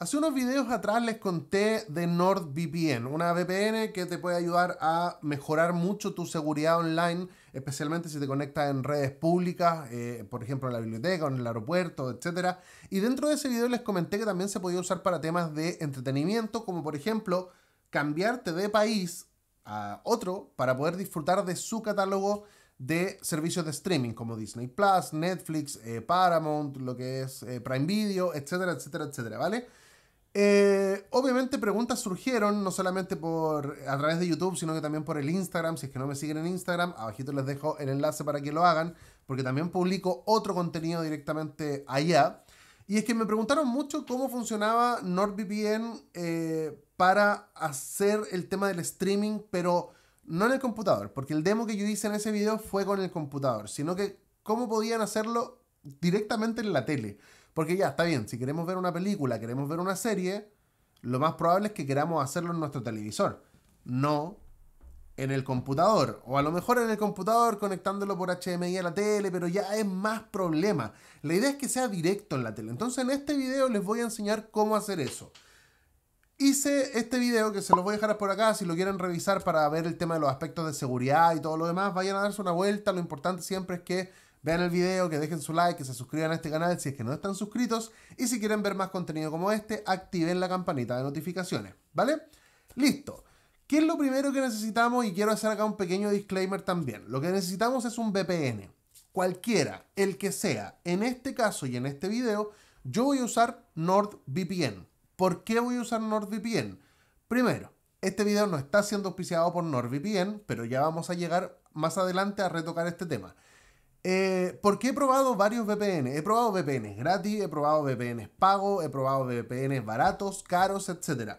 Hace unos videos atrás les conté de NordVPN, una VPN que te puede ayudar a mejorar mucho tu seguridad online, especialmente si te conectas en redes públicas, eh, por ejemplo en la biblioteca, en el aeropuerto, etc. Y dentro de ese video les comenté que también se podía usar para temas de entretenimiento, como por ejemplo cambiarte de país a otro para poder disfrutar de su catálogo de servicios de streaming como Disney Plus, Netflix, eh, Paramount, lo que es eh, Prime Video, etcétera, etcétera, etcétera, ¿vale? Eh, obviamente preguntas surgieron no solamente por a través de YouTube, sino que también por el Instagram. Si es que no me siguen en Instagram, abajito les dejo el enlace para que lo hagan, porque también publico otro contenido directamente allá. Y es que me preguntaron mucho cómo funcionaba NordVPN eh, para hacer el tema del streaming, pero no en el computador, porque el demo que yo hice en ese video fue con el computador, sino que cómo podían hacerlo directamente en la tele. Porque ya, está bien, si queremos ver una película, queremos ver una serie, lo más probable es que queramos hacerlo en nuestro televisor, no en el computador. O a lo mejor en el computador conectándolo por HDMI a la tele, pero ya es más problema. La idea es que sea directo en la tele. Entonces en este video les voy a enseñar cómo hacer eso. Hice este video que se los voy a dejar por acá si lo quieren revisar para ver el tema de los aspectos de seguridad y todo lo demás. Vayan a darse una vuelta. Lo importante siempre es que Vean el video, que dejen su like, que se suscriban a este canal si es que no están suscritos. Y si quieren ver más contenido como este, activen la campanita de notificaciones. ¿Vale? Listo. ¿Qué es lo primero que necesitamos? Y quiero hacer acá un pequeño disclaimer también. Lo que necesitamos es un VPN. Cualquiera, el que sea. En este caso y en este video, yo voy a usar NordVPN. ¿Por qué voy a usar NordVPN? Primero, este video no está siendo auspiciado por NordVPN, pero ya vamos a llegar más adelante a retocar este tema. Eh, porque he probado varios VPN. He probado VPN gratis, he probado VPNs pago, he probado VPNs baratos, caros, etc.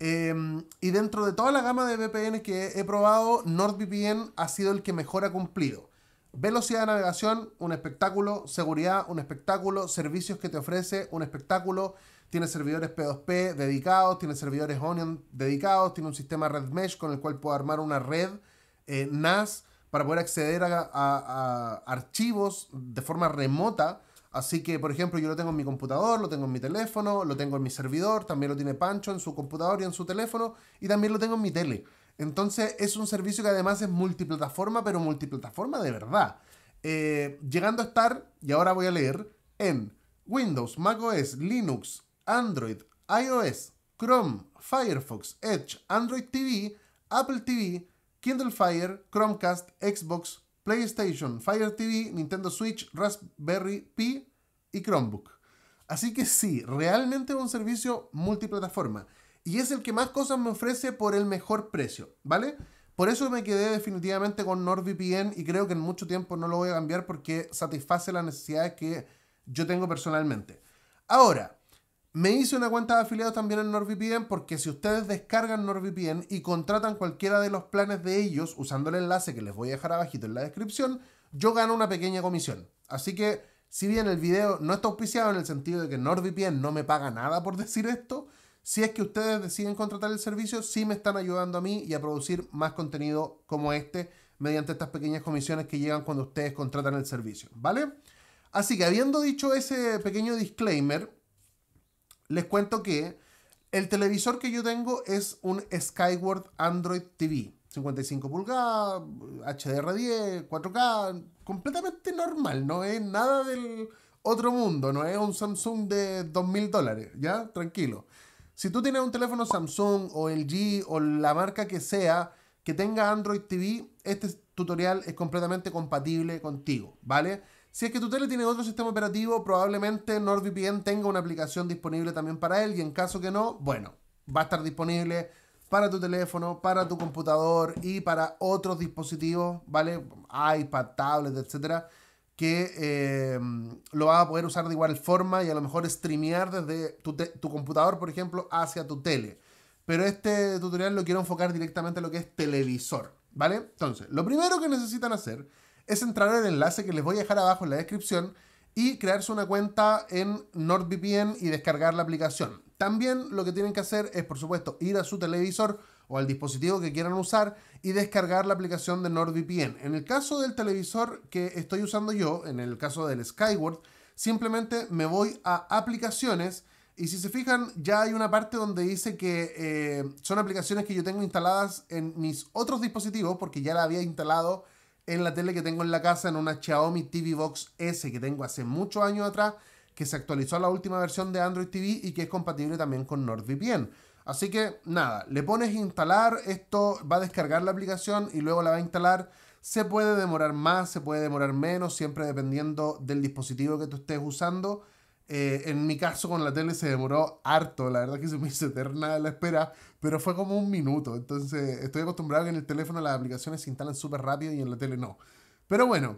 Em, y dentro de toda la gama de VPN que he probado, NordVPN ha sido el que mejor ha cumplido. Velocidad de navegación, un espectáculo. Seguridad, un espectáculo. Servicios que te ofrece, un espectáculo. Tiene servidores P2P dedicados, tiene servidores Onion dedicados, tiene un sistema Red Mesh con el cual puedo armar una red eh, NAS para poder acceder a, archivos de forma remota. Así que, por ejemplo, yo lo tengo en mi computador, lo tengo en mi teléfono, lo tengo en mi servidor, también lo tiene Pancho en su computador y en su teléfono, y también lo tengo en mi tele. Entonces es un servicio que además es multiplataforma, pero multiplataforma de verdad. Eh, llegando a estar, y ahora voy a leer, en Windows, macOS, Linux, Android, iOS, Chrome, Firefox, Edge, Android TV, Apple TV, Kindle Fire, Chromecast, Xbox, PlayStation, Fire TV, Nintendo Switch, Raspberry Pi y Chromebook. Así que sí, realmente es un servicio multiplataforma. Y es el que más cosas me ofrece por el mejor precio, ¿vale? Por eso me quedé definitivamente con NordVPN y creo que en mucho tiempo no lo voy a cambiar porque satisface las necesidades que yo tengo personalmente. Ahora, me hice una cuenta de afiliados también en NordVPN porque si ustedes descargan NordVPN y contratan cualquiera de los planes de ellos usando el enlace que les voy a dejar abajito en la descripción, yo gano una pequeña comisión. Así que si bien el video no está auspiciado en el sentido de que NordVPN no me paga nada por decir esto, si es que ustedes deciden contratar el servicio, sí me están ayudando a mí y a producir más contenido como este mediante estas pequeñas comisiones que llegan cuando ustedes contratan el servicio, ¿vale? Así que habiendo dicho ese pequeño disclaimer, les cuento que el televisor que yo tengo es un Skyward Android TV. 55 pulgadas, HDR10, 4K, completamente normal, no es nada del otro mundo, no es un Samsung de 2.000 dólares, ¿ya? Tranquilo. Si tú tienes un teléfono Samsung o LG o la marca que sea que tenga Android TV, este tutorial es completamente compatible contigo, ¿vale? Si es que tu tele tiene otro sistema operativo, probablemente NordVPN tenga una aplicación disponible también para él y en caso que no, bueno, va a estar disponible para tu teléfono, para tu computador y para otros dispositivos, ¿vale? iPad, tablet, etcétera, que em, lo vas a poder usar de igual forma y a lo mejor streamear desde tu, tu computador, por ejemplo, hacia tu tele. Pero este tutorial lo quiero enfocar directamente a lo que es televisor, ¿vale? Entonces, lo primero que necesitan hacer es entrar al enlace que les voy a dejar abajo en la descripción y crearse una cuenta en NordVPN y descargar la aplicación. También lo que tienen que hacer es, por supuesto, ir a su televisor o al dispositivo que quieran usar y descargar la aplicación de NordVPN. En el caso del televisor que estoy usando yo, en el caso del Skyward, simplemente me voy a aplicaciones y si se fijan ya hay una parte donde dice que eh, son aplicaciones que yo tengo instaladas en mis otros dispositivos porque ya la había instalado en la tele que tengo en la casa, en una Xiaomi TV Box S que tengo hace muchos años atrás, que se actualizó a la última versión de Android TV y que es compatible también con NordVPN. Así que nada, le pones instalar, esto va a descargar la aplicación y luego la va a instalar. Se puede demorar más, se puede demorar menos, siempre dependiendo del dispositivo que tú estés usando. Eh, en mi caso con la tele se demoró harto, la verdad que se me hizo eterna la espera, pero fue como un minuto, entonces estoy acostumbrado que en el teléfono las aplicaciones se instalan súper rápido y en la tele no. Pero bueno,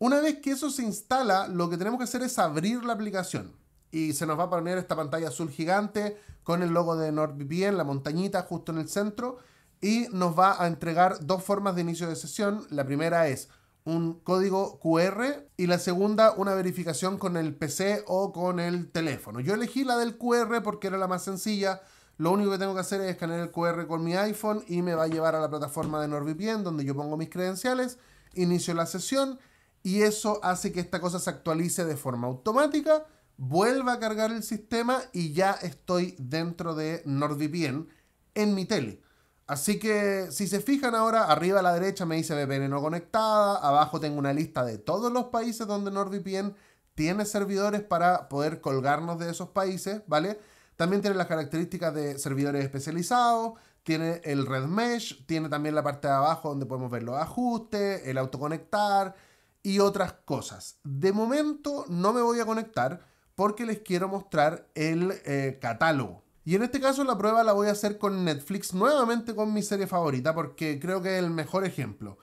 una vez que eso se instala, lo que tenemos que hacer es abrir la aplicación y se nos va a poner esta pantalla azul gigante con el logo de NordVPN, la montañita justo en el centro y nos va a entregar dos formas de inicio de sesión. La primera es un código QR y la segunda una verificación con el PC o con el teléfono. Yo elegí la del QR porque era la más sencilla. Lo único que tengo que hacer es escanear el QR con mi iPhone y me va a llevar a la plataforma de NordVPN donde yo pongo mis credenciales, inicio la sesión y eso hace que esta cosa se actualice de forma automática, vuelva a cargar el sistema y ya estoy dentro de NordVPN en mi tele. Así que si se fijan ahora, arriba a la derecha me dice VPN no conectada, abajo tengo una lista de todos los países donde NordVPN tiene servidores para poder colgarnos de esos países, ¿vale? También tiene las características de servidores especializados, tiene el red mesh, tiene también la parte de abajo donde podemos ver los ajustes, el autoconectar y otras cosas. De momento no me voy a conectar porque les quiero mostrar el eh, catálogo. Y en este caso la prueba la voy a hacer con Netflix nuevamente con mi serie favorita porque creo que es el mejor ejemplo.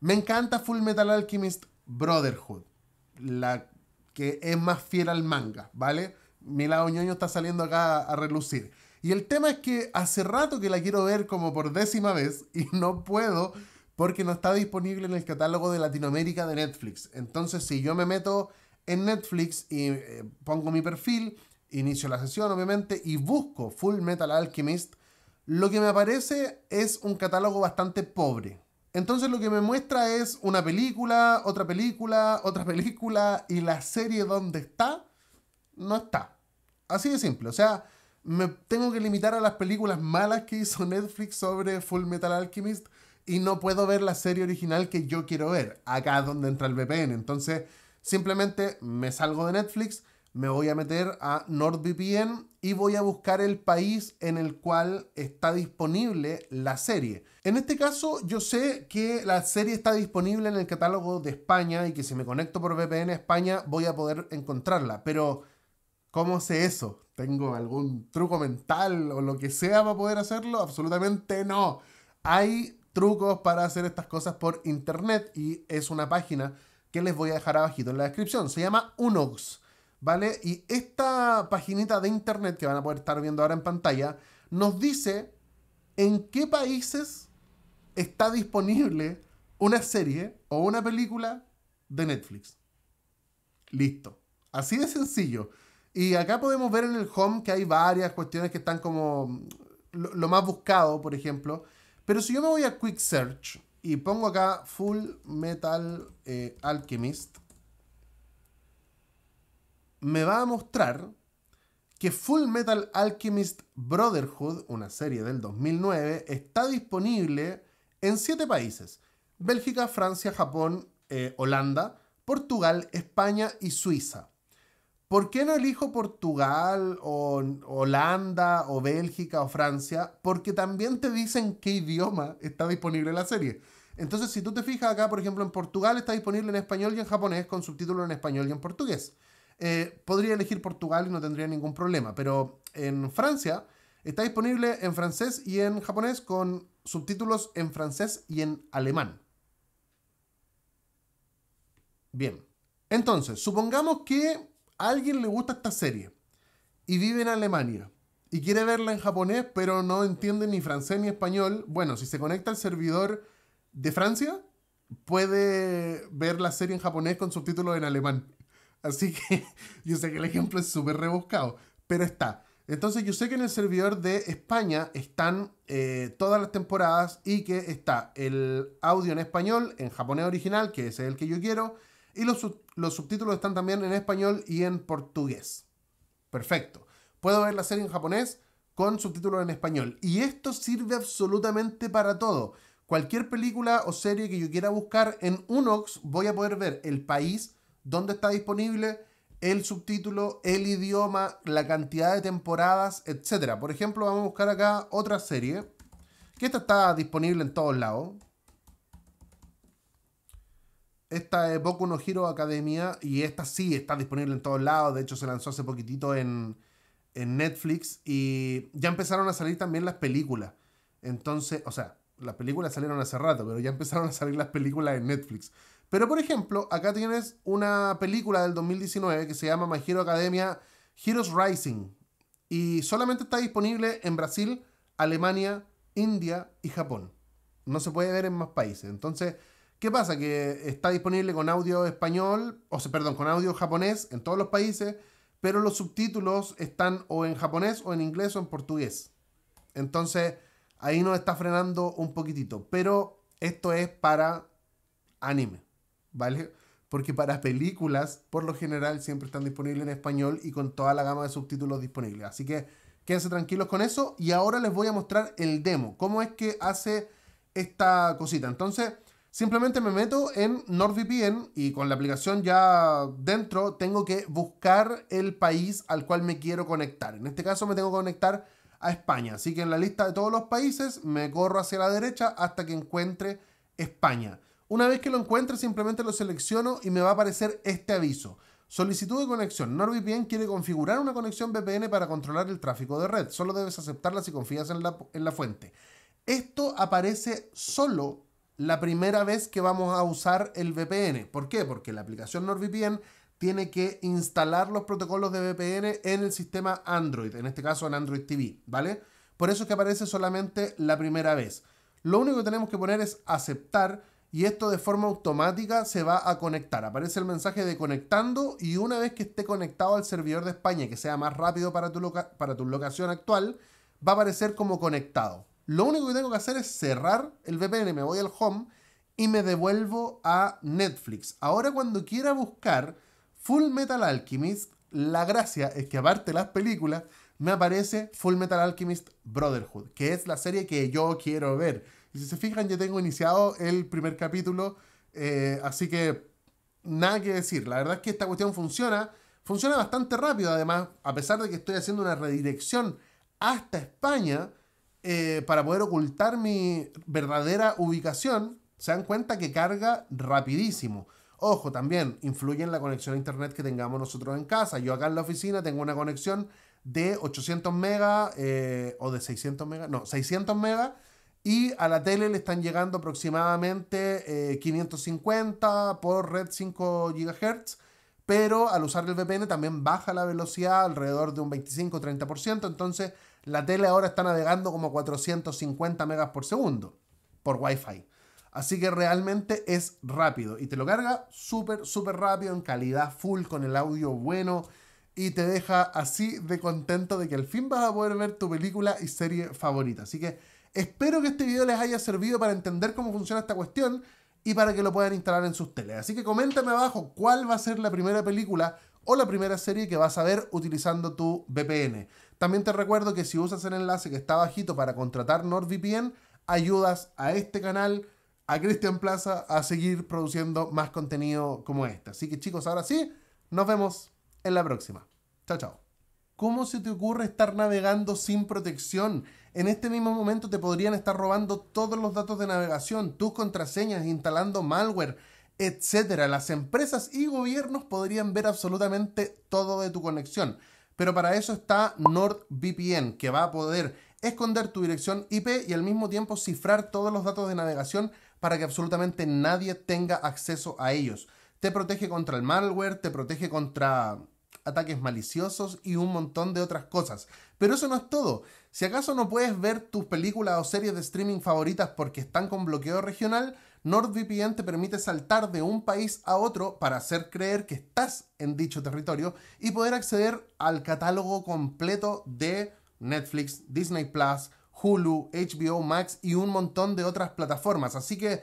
Me encanta Full Metal Alchemist Brotherhood, la que es más fiel al manga, ¿vale? Mi lado ñoño está saliendo acá a relucir. Y el tema es que hace rato que la quiero ver como por décima vez y no puedo porque no está disponible en el catálogo de Latinoamérica de Netflix. Entonces si yo me meto en Netflix y eh, pongo mi perfil, inicio la sesión obviamente y busco Full Metal Alchemist, lo que me aparece es un catálogo bastante pobre. Entonces lo que me muestra es una película, otra película, otra película y la serie donde está no está. Así de simple, o sea, me tengo que limitar a las películas malas que hizo Netflix sobre Full Metal Alchemist y no puedo ver la serie original que yo quiero ver. Acá es donde entra el VPN. Entonces, simplemente me salgo de Netflix, me voy a meter a NordVPN y voy a buscar el país en el cual está disponible la serie. En este caso, yo sé que la serie está disponible en el catálogo de España y que si me conecto por VPN a España voy a poder encontrarla, pero ¿cómo sé eso? ¿Tengo algún truco mental o lo que sea para poder hacerlo? Absolutamente no. Hay trucos para hacer estas cosas por internet y es una página que les voy a dejar abajito en la descripción. Se llama Unox. ¿Vale? Y esta paginita de internet que van a poder estar viendo ahora en pantalla nos dice en qué países está disponible una serie o una película de Netflix. Listo. Así de sencillo. Y acá podemos ver en el home que hay varias cuestiones que están como mm, lo, más buscado, por ejemplo. Pero si yo me voy a Quick Search y pongo acá Full Metal eh, Alchemist, me va a mostrar que Full Metal Alchemist Brotherhood, una serie del 2009, está disponible en siete países. Bélgica, Francia, Japón, eh, Holanda, Portugal, España y Suiza. ¿Por qué no elijo Portugal o Holanda o Bélgica o Francia? Porque también te dicen qué idioma está disponible la serie. Entonces, si tú te fijas acá, por ejemplo, en Portugal está disponible en español y en japonés con subtítulos en español y en portugués. Eh, podría elegir Portugal y no tendría ningún problema. Pero en Francia está disponible en francés y en japonés con subtítulos en francés y en alemán. Bien. Entonces, supongamos que a alguien le gusta esta serie y vive en Alemania y quiere verla en japonés, pero no entiende ni francés ni español. Bueno, si se conecta al servidor de Francia, puede ver la serie en japonés con subtítulos en alemán. Así que yo sé que el ejemplo es súper rebuscado, pero está. Entonces yo sé que en el servidor de España están eh, todas las temporadas y que está el audio en español, en japonés original, que ese es el que yo quiero, y los, los subtítulos están también en español y en portugués. Perfecto. Puedo ver la serie en japonés con subtítulos en español. Y esto sirve absolutamente para todo. Cualquier película o serie que yo quiera buscar en Unox, voy a poder ver el país dónde está disponible, el subtítulo, el idioma, la cantidad de temporadas, etc. Por ejemplo, vamos a buscar acá otra serie, que esta está disponible en todos lados. Esta es Boku no Hero Academia y esta sí está disponible en todos lados. De hecho, se lanzó hace poquitito en, en Netflix y ya empezaron a salir también las películas. Entonces, o sea, las películas salieron hace rato, pero ya empezaron a salir las películas en Netflix. Pero por ejemplo, acá tienes una película del 2019 que se llama My Hero Academia Heroes Rising y solamente está disponible en Brasil, Alemania, India y Japón. No se puede ver en más países. Entonces, ¿qué pasa? Que está disponible con audio español, o sea, perdón, con audio japonés en todos los países, pero los subtítulos están o en japonés o en inglés o en portugués. Entonces, ahí nos está frenando un poquitito, pero esto es para anime. ¿vale? Porque para películas, por lo general, siempre están disponibles en español y con toda la gama de subtítulos disponibles. Así que quédense tranquilos con eso. Y ahora les voy a mostrar el demo, cómo es que hace esta cosita. Entonces, simplemente me meto en NordVPN y con la aplicación ya dentro, tengo que buscar el país al cual me quiero conectar. En este caso, me tengo que conectar a España. Así que en la lista de todos los países, me corro hacia la derecha hasta que encuentre España. Una vez que lo encuentre, simplemente lo selecciono y me va a aparecer este aviso. Solicitud de conexión. NordVPN quiere configurar una conexión VPN para controlar el tráfico de red. Solo debes aceptarla si confías en la, fuente. Esto aparece solo la primera vez que vamos a usar el VPN. ¿Por qué? Porque la aplicación NordVPN tiene que instalar los protocolos de VPN en el sistema Android, en este caso en Android TV, ¿vale? Por eso es que aparece solamente la primera vez. Lo único que tenemos que poner es aceptar y esto de forma automática se va a conectar. Aparece el mensaje de conectando y una vez que esté conectado al servidor de España, que sea más rápido para tu, para tu locación actual, va a aparecer como conectado. Lo único que tengo que hacer es cerrar el VPN, me voy al home y me devuelvo a Netflix. Ahora cuando quiera buscar Full Metal Alchemist, la gracia es que aparte de las películas, me aparece Full Metal Alchemist Brotherhood, que es la serie que yo quiero ver y si se fijan, ya tengo iniciado el primer capítulo, eh, así que nada que decir. La verdad es que esta cuestión funciona, funciona bastante rápido además, a pesar de que estoy haciendo una redirección hasta España eh, para poder ocultar mi verdadera ubicación, se dan cuenta que carga rapidísimo. Ojo, también influye en la conexión a internet que tengamos nosotros en casa. Yo acá en la oficina tengo una conexión de 800 megas eh, o de 600 megas, no, 600 megas y a la tele le están llegando aproximadamente 550 eh, por red 5 GHz, pero al usar el VPN también baja la velocidad alrededor de un 25-30%, entonces la tele ahora está navegando como 450 megas por segundo por Wi-Fi. Así que realmente es rápido y te lo carga súper, súper rápido, en calidad full, con el audio bueno y te deja así de contento de que al fin vas a poder ver tu película y serie favorita. Así que Espero que este video les haya servido para entender cómo funciona esta cuestión y para que lo puedan instalar en sus teles. Así que coméntame abajo cuál va a ser la primera película o la primera serie que vas a ver utilizando tu VPN. También te recuerdo que si usas el enlace que está bajito para contratar NordVPN, ayudas a este canal, a Christian Plaza, a seguir produciendo más contenido como este. Así que chicos, ahora sí, nos vemos en la próxima. Chao, chao. ¿Cómo se te ocurre estar navegando sin protección? en este mismo momento te podrían estar robando todos los datos de navegación, tus contraseñas, instalando malware, etcétera. Las empresas y gobiernos podrían ver absolutamente todo de tu conexión. Pero para eso está NordVPN, que va a poder esconder tu dirección IP y al mismo tiempo cifrar todos los datos de navegación para que absolutamente nadie tenga acceso a ellos. Te protege contra el malware, te protege contra ataques maliciosos y un montón de otras cosas. Pero eso no es todo. Si acaso no puedes ver tus películas o series de streaming favoritas porque están con bloqueo regional, NordVPN te permite saltar de un país a otro para hacer creer que estás en dicho territorio y poder acceder al catálogo completo de Netflix, Disney Plus, Hulu, HBO Max y un montón de otras plataformas. Así que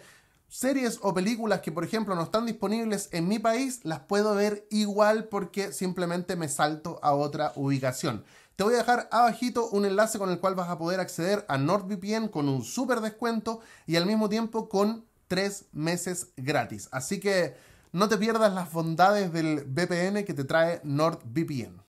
series o películas que, por ejemplo, no están disponibles en mi país, las puedo ver igual porque simplemente me salto a otra ubicación. Te voy a dejar abajito un enlace con el cual vas a poder acceder a NordVPN con un super descuento y al mismo tiempo con tres meses gratis. Así que no te pierdas las bondades del VPN que te trae NordVPN.